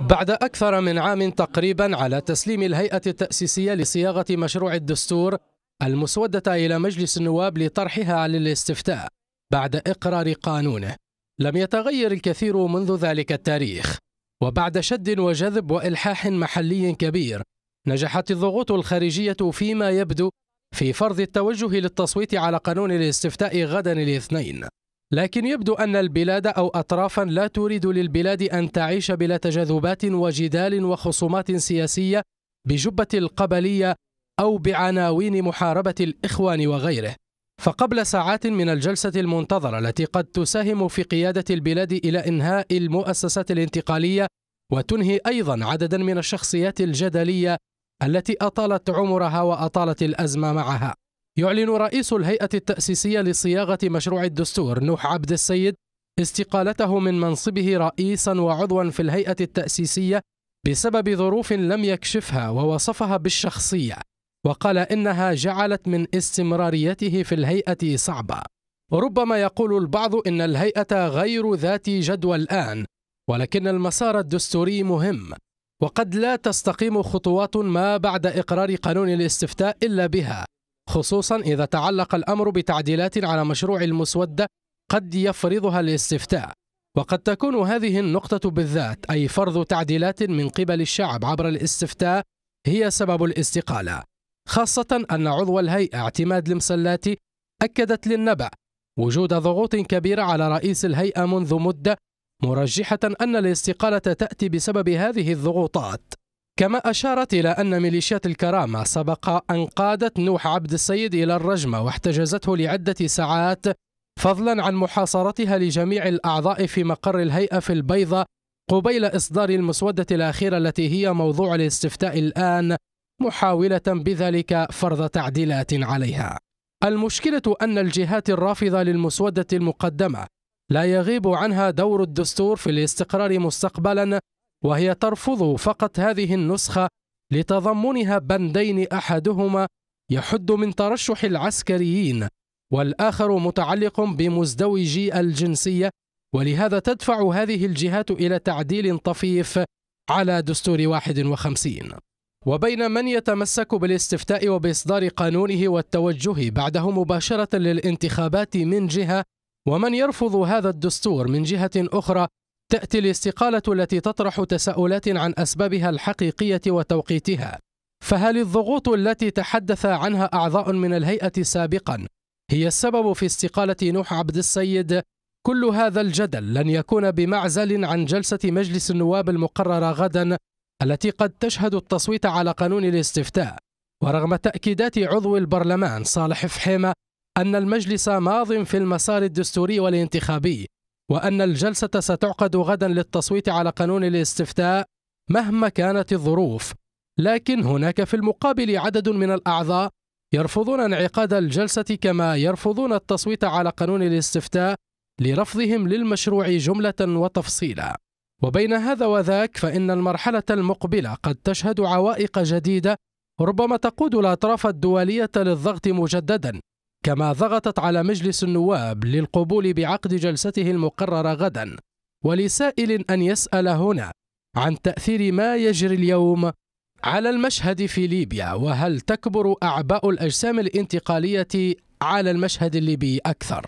بعد أكثر من عام تقريبا على تسليم الهيئة التأسيسية لصياغة مشروع الدستور المسودة إلى مجلس النواب لطرحها للاستفتاء بعد إقرار قانونه لم يتغير الكثير منذ ذلك التاريخ وبعد شد وجذب والحاح محلي كبير نجحت الضغوط الخارجيه فيما يبدو في فرض التوجه للتصويت على قانون الاستفتاء غدا الاثنين لكن يبدو أن البلاد أو أطرافا لا تريد للبلاد أن تعيش بلا تجاذبات وجدال وخصومات سياسية بجبة القبلية أو بعناوين محاربة الإخوان وغيره فقبل ساعات من الجلسة المنتظرة التي قد تساهم في قيادة البلاد إلى إنهاء المؤسسات الانتقالية وتنهي أيضا عددا من الشخصيات الجدلية التي أطالت عمرها وأطالت الأزمة معها يعلن رئيس الهيئة التأسيسية لصياغة مشروع الدستور نوح عبد السيد استقالته من منصبه رئيسا وعضوا في الهيئة التأسيسية بسبب ظروف لم يكشفها ووصفها بالشخصية وقال إنها جعلت من استمراريته في الهيئة صعبة ربما يقول البعض إن الهيئة غير ذات جدوى الآن ولكن المسار الدستوري مهم وقد لا تستقيم خطوات ما بعد إقرار قانون الاستفتاء إلا بها خصوصا إذا تعلق الأمر بتعديلات على مشروع المسودة قد يفرضها الاستفتاء وقد تكون هذه النقطة بالذات أي فرض تعديلات من قبل الشعب عبر الاستفتاء هي سبب الاستقالة خاصة أن عضو الهيئة اعتماد المسلاتي أكدت للنبأ وجود ضغوط كبيرة على رئيس الهيئة منذ مدة مرجحة أن الاستقالة تأتي بسبب هذه الضغوطات كما أشارت إلى أن ميليشيات الكرامة سبق أن قادت نوح عبد السيد إلى الرجمة واحتجزته لعدة ساعات فضلا عن محاصرتها لجميع الأعضاء في مقر الهيئة في البيضة قبيل إصدار المسودة الأخيرة التي هي موضوع الاستفتاء الآن محاولة بذلك فرض تعديلات عليها المشكلة أن الجهات الرافضة للمسودة المقدمة لا يغيب عنها دور الدستور في الاستقرار مستقبلا وهي ترفض فقط هذه النسخة لتضمنها بندين أحدهما يحد من ترشح العسكريين والآخر متعلق بمزدوجي الجنسية ولهذا تدفع هذه الجهات إلى تعديل طفيف على دستور 51 وبين من يتمسك بالاستفتاء وبإصدار قانونه والتوجه بعده مباشرة للانتخابات من جهة ومن يرفض هذا الدستور من جهة أخرى تأتي الاستقالة التي تطرح تساؤلات عن أسبابها الحقيقية وتوقيتها فهل الضغوط التي تحدث عنها أعضاء من الهيئة سابقا هي السبب في استقالة نوح عبد السيد كل هذا الجدل لن يكون بمعزل عن جلسة مجلس النواب المقررة غدا التي قد تشهد التصويت على قانون الاستفتاء ورغم تأكيدات عضو البرلمان صالح فحيمة أن المجلس ماض في المسار الدستوري والانتخابي وأن الجلسة ستعقد غدا للتصويت على قانون الاستفتاء مهما كانت الظروف لكن هناك في المقابل عدد من الأعضاء يرفضون انعقاد الجلسة كما يرفضون التصويت على قانون الاستفتاء لرفضهم للمشروع جملة وتفصيلا وبين هذا وذاك فإن المرحلة المقبلة قد تشهد عوائق جديدة ربما تقود الأطراف الدولية للضغط مجددا كما ضغطت على مجلس النواب للقبول بعقد جلسته المقررة غدا ولسائل أن يسأل هنا عن تأثير ما يجري اليوم على المشهد في ليبيا وهل تكبر أعباء الأجسام الانتقالية على المشهد الليبي أكثر